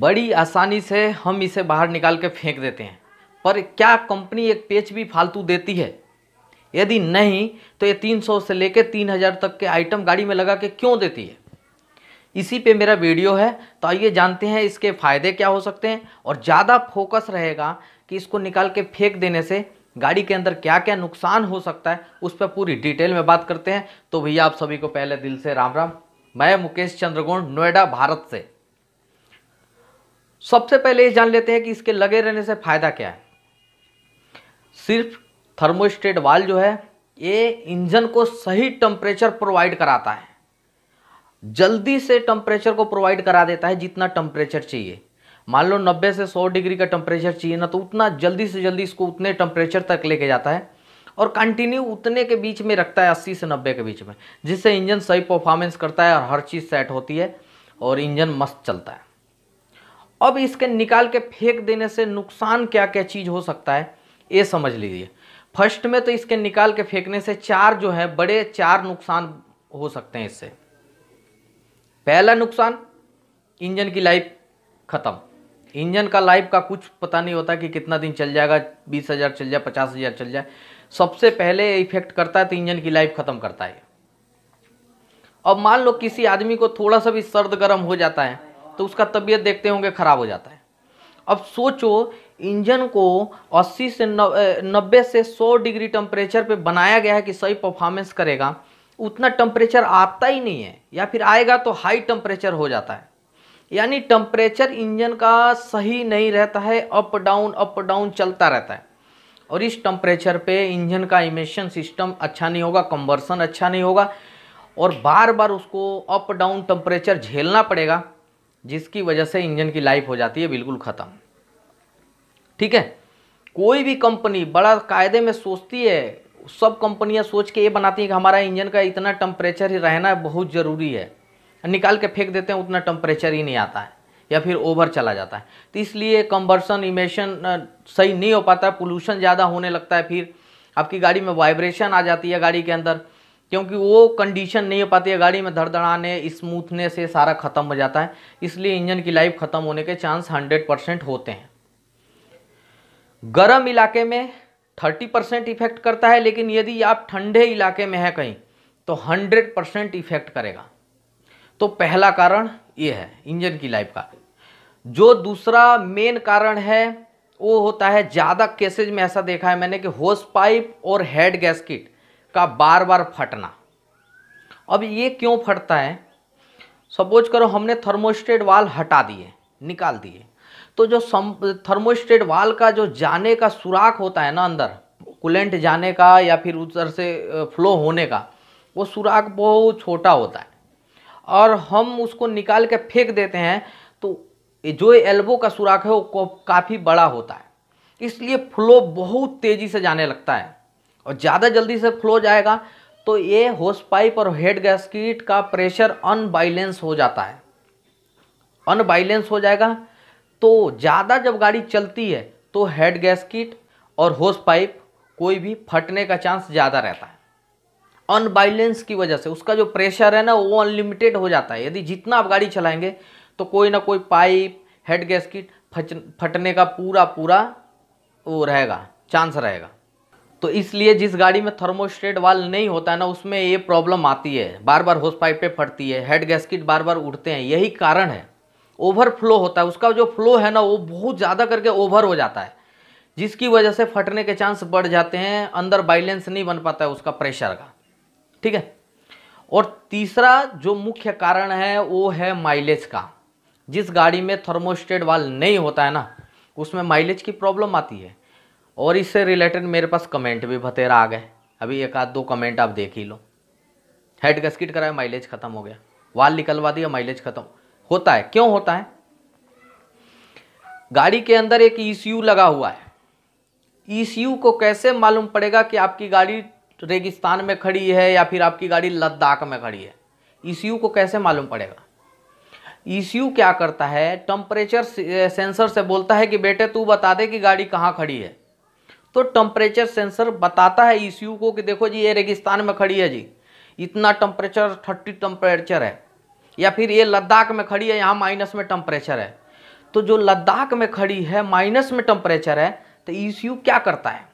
बड़ी आसानी से हम इसे बाहर निकाल के फेंक देते हैं पर क्या कंपनी एक पेच भी फालतू देती है यदि नहीं तो ये 300 से लेकर 3000 तक के आइटम गाड़ी में लगा के क्यों देती है इसी पे मेरा वीडियो है तो आइए जानते हैं इसके फ़ायदे क्या हो सकते हैं और ज़्यादा फोकस रहेगा कि इसको निकाल के फेंक देने से गाड़ी के अंदर क्या क्या नुकसान हो सकता है उस पर पूरी डिटेल में बात करते हैं तो भैया आप सभी को पहले दिल से राम राम मैं मुकेश चंद्रगोण नोएडा भारत से सबसे पहले ये जान लेते हैं कि इसके लगे रहने से फ़ायदा क्या है सिर्फ थर्मोस्टेट वाल जो है ये इंजन को सही टेम्परेचर प्रोवाइड कराता है जल्दी से टेम्परेचर को प्रोवाइड करा देता है जितना टेम्परेचर चाहिए मान लो 90 से 100 डिग्री का टेम्परेचर चाहिए ना तो उतना जल्दी से जल्दी इसको उतने टेम्परेचर तक लेके जाता है और कंटिन्यू उतने के बीच में रखता है अस्सी से नब्बे के बीच में जिससे इंजन सही परफॉर्मेंस करता है और हर चीज़ सेट होती है और इंजन मस्त चलता है अब इसके निकाल के फेंक देने से नुकसान क्या क्या चीज़ हो सकता है ये समझ लीजिए फर्स्ट में तो इसके निकाल के फेंकने से चार जो है बड़े चार नुकसान हो सकते हैं इससे पहला नुकसान इंजन की लाइफ ख़त्म इंजन का लाइफ का कुछ पता नहीं होता कि कितना दिन चल जाएगा बीस हज़ार चल जाए पचास हज़ार चल जाए सबसे पहले इफेक्ट करता है तो इंजन की लाइफ ख़त्म करता है अब मान लो किसी आदमी को थोड़ा सा भी सर्द गर्म हो जाता है तो उसका तबीयत देखते होंगे ख़राब हो जाता है अब सोचो इंजन को 80 से नब्बे से 100 डिग्री टेम्परेचर पे बनाया गया है कि सही परफॉर्मेंस करेगा उतना टेम्परेचर आता ही नहीं है या फिर आएगा तो हाई टेम्परेचर हो जाता है यानी टेम्परेचर इंजन का सही नहीं रहता है अप डाउन अप डाउन चलता रहता है और इस टेम्परेचर पे इंजन का इमेशन सिस्टम अच्छा नहीं होगा कंवर्सन अच्छा नहीं होगा और बार बार उसको अप डाउन टेम्परेचर झेलना पड़ेगा जिसकी वजह से इंजन की लाइफ हो जाती है बिल्कुल ख़त्म ठीक है कोई भी कंपनी बड़ा कायदे में सोचती है सब कंपनियां सोच के ये बनाती हैं कि हमारा इंजन का इतना टम्परेचर ही रहना बहुत ज़रूरी है निकाल के फेंक देते हैं उतना टम्परेचर ही नहीं आता है या फिर ओवर चला जाता है तो इसलिए कंबर्सन इमेशन सही नहीं हो पाता है पोल्यूशन ज़्यादा होने लगता है फिर आपकी गाड़ी में वाइब्रेशन आ जाती है गाड़ी के अंदर क्योंकि वो कंडीशन नहीं हो पाती है गाड़ी में धड़धड़ाने स्मूथनेस ये सारा ख़त्म हो जाता है इसलिए इंजन की लाइफ ख़त्म होने के चांस हंड्रेड परसेंट होते हैं गर्म इलाके में थर्टी परसेंट इफेक्ट करता है लेकिन यदि आप ठंडे इलाके में हैं कहीं तो हंड्रेड परसेंट इफेक्ट करेगा तो पहला कारण ये है इंजन की लाइफ का जो दूसरा मेन कारण है वो होता है ज़्यादा केसेज में ऐसा देखा है मैंने कि होस पाइप और हेड गैसकिट का बार बार फटना अब ये क्यों फटता है सपोज करो हमने थर्मोस्टेट वाल हटा दिए निकाल दिए तो जो थर्मोस्टेट वाल का जो जाने का सुराख होता है ना अंदर कुलेंट जाने का या फिर उधर से फ्लो होने का वो सुराख बहुत छोटा होता है और हम उसको निकाल के फेंक देते हैं तो जो एल्बो का सुराख है वो काफ़ी बड़ा होता है इसलिए फ्लो बहुत तेज़ी से जाने लगता है और ज़्यादा जल्दी से फ्लो जाएगा तो ये होस पाइप और हेड गैस्किट का प्रेशर अनबाइलेंस हो जाता है अनबाइलेंस हो जाएगा तो ज़्यादा जब गाड़ी चलती है तो हेड गैस्किट और होस पाइप कोई भी फटने का चांस ज़्यादा रहता है अनबाइलेंस की वजह से उसका जो प्रेशर है ना वो अनलिमिटेड हो जाता है यदि जितना आप गाड़ी चलाएंगे तो कोई ना कोई पाइप हेड गैस्किट फटने का पूरा पूरा वो रहेगा चांस रहेगा तो इसलिए जिस गाड़ी में थर्मोस्टेट वाल नहीं होता है ना उसमें ये प्रॉब्लम आती है बार बार होस पाइप पे फटती है हेड गैसकिट बार बार उड़ते हैं यही कारण है ओवरफ्लो होता है उसका जो फ्लो है ना वो बहुत ज़्यादा करके ओवर हो जाता है जिसकी वजह से फटने के चांस बढ़ जाते हैं अंदर बाइलेंस नहीं बन पाता है उसका प्रेशर का ठीक है और तीसरा जो मुख्य कारण है वो है माइलेज का जिस गाड़ी में थर्मोस्टेट वाल नहीं होता है ना उसमें माइलेज की प्रॉब्लम आती है और इससे रिलेटेड मेरे पास कमेंट भी बतेरा आ गए अभी एक आध दो कमेंट आप देख ही लो हेड गस्किट कराया माइलेज ख़त्म हो गया वाल निकलवा दिया माइलेज ख़त्म होता है क्यों होता है गाड़ी के अंदर एक ईसीयू e लगा हुआ है ईसीयू e को कैसे मालूम पड़ेगा कि आपकी गाड़ी रेगिस्तान में खड़ी है या फिर आपकी गाड़ी लद्दाख में खड़ी है ईसीयू e को कैसे मालूम पड़ेगा ईसीयू क्या करता है टेम्परेचर सेंसर से बोलता है कि बेटे तू बता दे कि गाड़ी कहाँ खड़ी है तो टेम्परेचर सेंसर बताता है ईसीयू को कि देखो जी ये रेगिस्तान में खड़ी है जी इतना टेम्परेचर थर्टी टेम्परेचर है या फिर ये लद्दाख में खड़ी है यहाँ माइनस में टेम्परेचर है तो जो लद्दाख में खड़ी है माइनस में टेम्परेचर है तो ईसीयू क्या करता है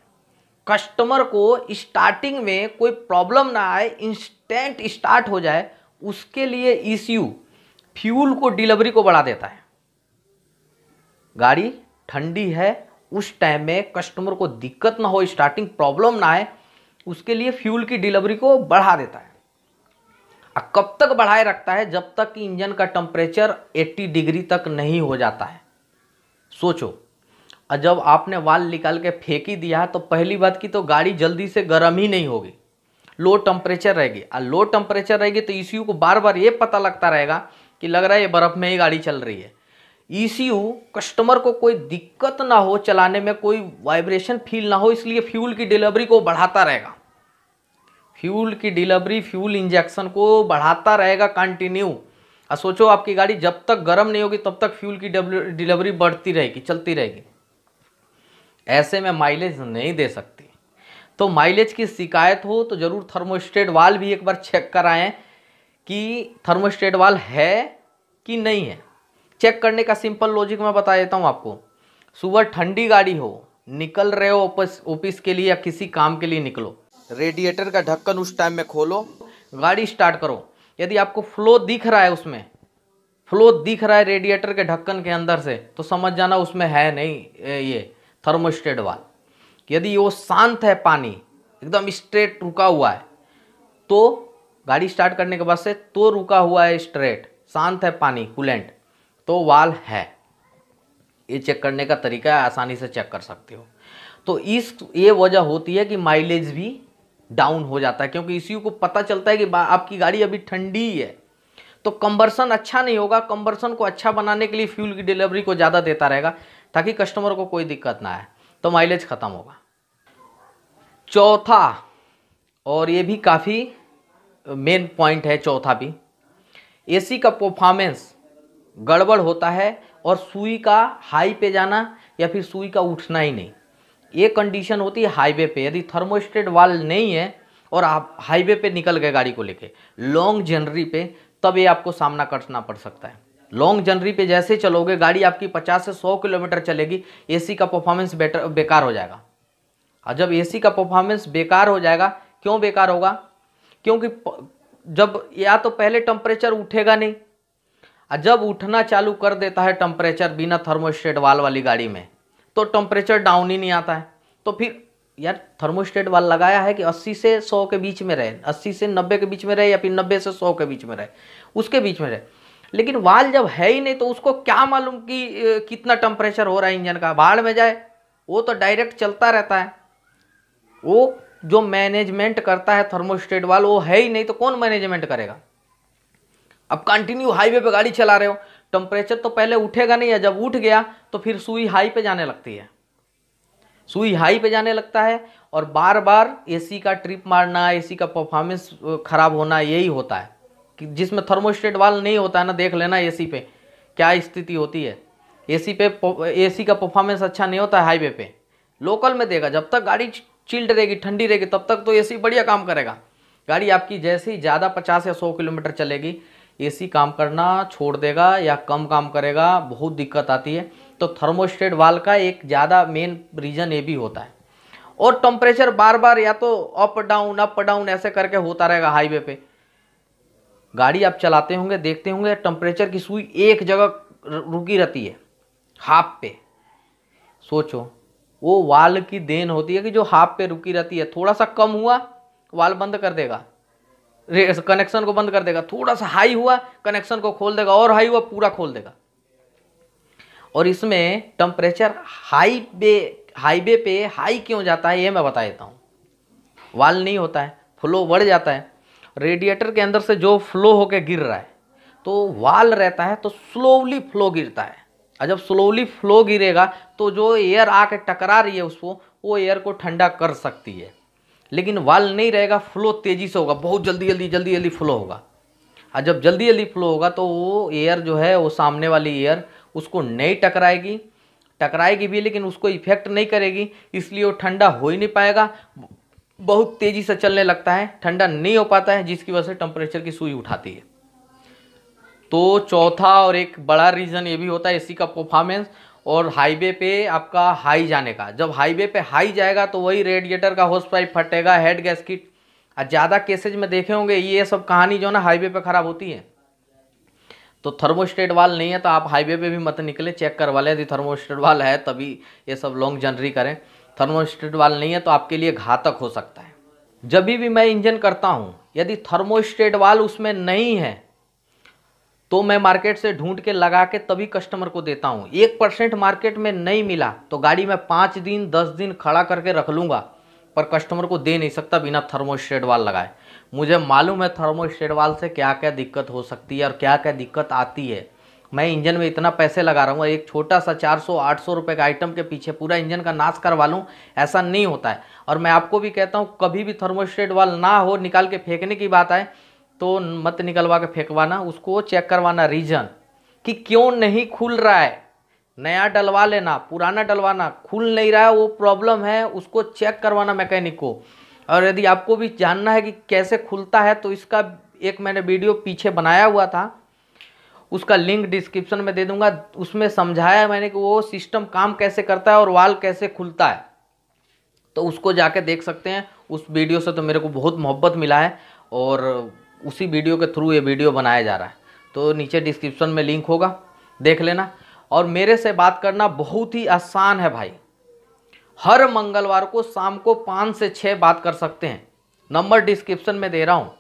कस्टमर को स्टार्टिंग में कोई प्रॉब्लम ना आए इंस्टेंट स्टार्ट हो जाए उसके लिए ईसीयू फ्यूल को डिलीवरी को बढ़ा देता है गाड़ी ठंडी है उस टाइम में कस्टमर को दिक्कत ना हो स्टार्टिंग प्रॉब्लम ना आए उसके लिए फ्यूल की डिलीवरी को बढ़ा देता है और कब तक बढ़ाए रखता है जब तक कि इंजन का टेम्परेचर 80 डिग्री तक नहीं हो जाता है सोचो और जब आपने वाल निकाल के फेंक ही दिया तो पहली बात की तो गाड़ी जल्दी से गर्म ही नहीं होगी लो टेम्परेचर रहेगी और लो टेम्परेचर रहेगी तो इसी को बार बार ये पता लगता रहेगा कि लग रहा है ये बर्फ़ में ही गाड़ी चल रही है ईसीयू कस्टमर को कोई दिक्कत ना हो चलाने में कोई वाइब्रेशन फील ना हो इसलिए फ्यूल की डिलीवरी को बढ़ाता रहेगा फ्यूल की डिलीवरी फ्यूल इंजेक्शन को बढ़ाता रहेगा कंटिन्यू और सोचो आपकी गाड़ी जब तक गर्म नहीं होगी तब तक फ्यूल की डिलीवरी बढ़ती रहेगी चलती रहेगी ऐसे में माइलेज नहीं दे सकती तो माइलेज की शिकायत हो तो ज़रूर थर्मोस्टेट वाल भी एक बार चेक कराएं कि थर्मोस्टेट वाल है कि नहीं है चेक करने का सिंपल लॉजिक मैं बता देता हूँ आपको सुबह ठंडी गाड़ी हो निकल रहे हो ऑफिस ऑफिस के लिए या किसी काम के लिए निकलो रेडिएटर का ढक्कन उस टाइम में खोलो गाड़ी स्टार्ट करो यदि आपको फ्लो दिख रहा है उसमें फ्लो दिख रहा है रेडिएटर के ढक्कन के अंदर से तो समझ जाना उसमें है नहीं ये थर्मोस्टेट वाल यदि वो शांत है पानी एकदम स्ट्रेट रुका हुआ है तो गाड़ी स्टार्ट करने के बाद से तो रुका हुआ है स्ट्रेट शांत है पानी कूलेंट तो वाल है ये चेक करने का तरीका है आसानी से चेक कर सकते हो तो इस ये वजह होती है कि माइलेज भी डाउन हो जाता है क्योंकि इसी को पता चलता है कि आपकी गाड़ी अभी ठंडी है तो कंबर्सन अच्छा नहीं होगा कंबर्सन को अच्छा बनाने के लिए फ्यूल की डिलीवरी को ज़्यादा देता रहेगा ताकि कस्टमर को कोई दिक्कत ना आए तो माइलेज ख़त्म होगा चौथा और ये भी काफ़ी मेन पॉइंट है चौथा भी एसी का परफॉर्मेंस गड़बड़ होता है और सुई का हाई पे जाना या फिर सुई का उठना ही नहीं ये कंडीशन होती है हाईवे पे यदि थर्मोस्टेट वाल नहीं है और आप हाईवे पे निकल गए गाड़ी को लेके लॉन्ग जनरी पे तब ये आपको सामना करना पड़ सकता है लॉन्ग जनरी पे जैसे चलोगे गाड़ी आपकी 50 से 100 किलोमीटर चलेगी एसी का परफॉर्मेंस बेटर बेकार हो जाएगा और हाँ, जब एसी का परफॉर्मेंस बेकार हो जाएगा क्यों बेकार होगा क्योंकि जब या तो पहले टेम्परेचर उठेगा नहीं जब उठना चालू कर देता है टम्परेचर बिना थर्मोस्टेट वाल वाली गाड़ी में तो टम्परेचर डाउन ही नहीं आता है तो फिर यार थर्मोस्टेट वाल लगाया है कि 80 से 100 के बीच में रहे 80 से 90 के बीच में रहे या फिर 90 से 100 के बीच में रहे उसके बीच में रहे लेकिन वाल जब है ही नहीं तो उसको क्या मालूम कि कितना टेम्परेचर हो रहा है इंजन का बाढ़ में जाए वो तो डायरेक्ट चलता रहता है वो जो मैनेजमेंट करता है थर्मोस्टेट वाल वो है ही नहीं तो कौन मैनेजमेंट करेगा अब कंटिन्यू हाईवे पे गाड़ी चला रहे हो टेम्परेचर तो पहले उठेगा नहीं है जब उठ गया तो फिर सुई हाई पे जाने लगती है सुई हाई पे जाने लगता है और बार बार एसी का ट्रिप मारना एसी का परफॉर्मेंस खराब होना यही होता है कि जिसमें थर्मोस्टेट वाल नहीं होता है ना देख लेना ए पे क्या स्थिति होती है सी पे ए का परफॉर्मेंस अच्छा नहीं होता है हाईवे पर लोकल में देगा जब तक गाड़ी चिल्ड रहेगी ठंडी रहेगी तब तक तो ए बढ़िया काम करेगा गाड़ी आपकी जैसे ही ज़्यादा पचास या सौ किलोमीटर चलेगी एसी काम करना छोड़ देगा या कम काम करेगा बहुत दिक्कत आती है तो थर्मोस्टेट वाल का एक ज़्यादा मेन रीज़न ये भी होता है और टम्परेचर बार बार या तो अप डाउन अप डाउन ऐसे करके होता रहेगा हाईवे पे गाड़ी आप चलाते होंगे देखते होंगे टम्परेचर की सुई एक जगह रुकी रहती है हाफ पे सोचो वो वाल की देन होती है कि जो हाफ पे रुकी रहती है थोड़ा सा कम हुआ वाल बंद कर देगा कनेक्शन को बंद कर देगा थोड़ा सा हाई हुआ कनेक्शन को खोल देगा और हाई हुआ पूरा खोल देगा और इसमें टेम्परेचर हाई हाई हाईवे पे हाई क्यों जाता है ये मैं बता देता हूँ वाल नहीं होता है फ्लो बढ़ जाता है रेडिएटर के अंदर से जो फ्लो होकर गिर रहा है तो वाल रहता है तो स्लोली फ्लो गिरता है और जब स्लोली फ्लो गिरेगा तो जो एयर आके टकरा रही है उसको वो एयर को ठंडा कर सकती है लेकिन वाल नहीं रहेगा फ्लो तेज़ी से होगा बहुत जल्दी जल्दी जल्दी जल्दी फ्लो होगा और जब जल्दी जल्दी फ्लो होगा तो वो एयर जो है वो सामने वाली एयर उसको नहीं टकराएगी टकराएगी भी लेकिन उसको इफेक्ट नहीं करेगी इसलिए वो ठंडा हो ही नहीं पाएगा बहुत तेज़ी से चलने लगता है ठंडा नहीं हो पाता है जिसकी वजह से टेम्परेचर की सुई उठाती है तो चौथा और एक बड़ा रीज़न ये भी होता है एसी का परफॉर्मेंस और हाईवे पे आपका हाई जाने का जब हाईवे पे हाई जाएगा तो वही रेडिएटर का होस पाइप फटेगा हेड गैस गैसकिट ज़्यादा केसेज में देखे होंगे ये सब कहानी जो ना हाईवे पे ख़राब होती है तो थर्मोस्टेट वाल नहीं है तो आप हाईवे पे भी मत निकले चेक करवा लें यदि थर्मोस्टेट वाल है तभी ये सब लॉन्ग जर्नी करें थर्मोस्टेट वाल नहीं है तो आपके लिए घातक हो सकता है जब भी मैं इंजन करता हूँ यदि थर्मोस्टेट वाल उसमें नहीं है तो मैं मार्केट से ढूंढ के लगा के तभी कस्टमर को देता हूँ एक परसेंट मार्केट में नहीं मिला तो गाड़ी मैं पाँच दिन दस दिन खड़ा करके रख लूँगा पर कस्टमर को दे नहीं सकता बिना थर्मोस्टेट वाल लगाए मुझे मालूम है थर्मोस्टेट वाल से क्या क्या दिक्कत हो सकती है और क्या क्या दिक्कत आती है मैं इंजन में इतना पैसे लगा रहा हूँ एक छोटा सा 400 800 रुपए का आइटम के पीछे पूरा इंजन का नाश करवा लूँ ऐसा नहीं होता है और मैं आपको भी कहता हूँ कभी भी थर्मोस्टेट वाल ना हो निकाल के फेंकने की बात आए तो मत निकलवा के फेंकवाना उसको चेक करवाना रीजन कि क्यों नहीं खुल रहा है नया डलवा लेना पुराना डलवाना खुल नहीं रहा है वो प्रॉब्लम है उसको चेक करवाना मैकेनिक को और यदि आपको भी जानना है कि कैसे खुलता है तो इसका एक मैंने वीडियो पीछे बनाया हुआ था उसका लिंक डिस्क्रिप्शन में दे दूंगा उसमें समझाया मैंने कि वो सिस्टम काम कैसे करता है और वाल कैसे खुलता है तो उसको जाके देख सकते हैं उस वीडियो से तो मेरे को बहुत मोहब्बत मिला है और उसी वीडियो के थ्रू ये वीडियो बनाया जा रहा है तो नीचे डिस्क्रिप्शन में लिंक होगा देख लेना और मेरे से बात करना बहुत ही आसान है भाई हर मंगलवार को शाम को पाँच से छः बात कर सकते हैं नंबर डिस्क्रिप्शन में दे रहा हूँ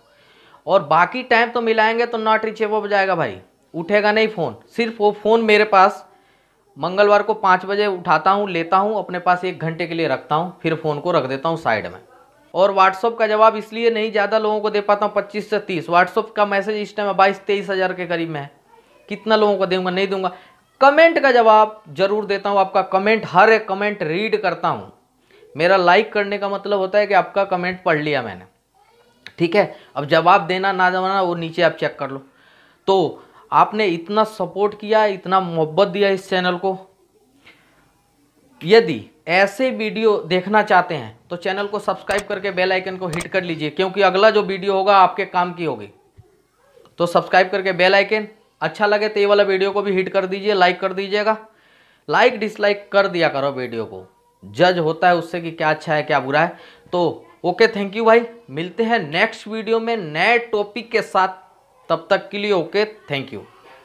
और बाकी टाइम तो मिलाएंगे तो नॉट रिचेबल हो जाएगा भाई उठेगा नहीं फ़ोन सिर्फ वो फ़ोन मेरे पास मंगलवार को पाँच बजे उठाता हूँ लेता हूँ अपने पास एक घंटे के लिए रखता हूँ फिर फ़ोन को रख देता हूँ साइड में और व्हाट्सअप का जवाब इसलिए नहीं ज़्यादा लोगों को दे पाता हूँ पच्चीस से तीस व्हाट्सअप का मैसेज इस टाइम बाईस तेईस हज़ार के करीब में है कितना लोगों को दूंगा नहीं दूंगा कमेंट का जवाब जरूर देता हूँ आपका कमेंट हर एक कमेंट रीड करता हूँ मेरा लाइक करने का मतलब होता है कि आपका कमेंट पढ़ लिया मैंने ठीक है अब जवाब देना ना जमाना वो नीचे आप चेक कर लो तो आपने इतना सपोर्ट किया इतना मोहब्बत दिया इस चैनल को यदि ऐसे वीडियो देखना चाहते हैं तो चैनल को सब्सक्राइब करके बेल आइकन को हिट कर लीजिए क्योंकि अगला जो वीडियो होगा आपके काम की होगी तो सब्सक्राइब करके बेल आइकन अच्छा लगे तो ये वाला वीडियो को भी हिट कर दीजिए लाइक कर दीजिएगा लाइक डिसलाइक कर दिया करो वीडियो को जज होता है उससे कि क्या अच्छा है क्या बुरा है तो ओके थैंक यू भाई मिलते हैं नेक्स्ट वीडियो में नए टॉपिक के साथ तब तक के लिए ओके थैंक यू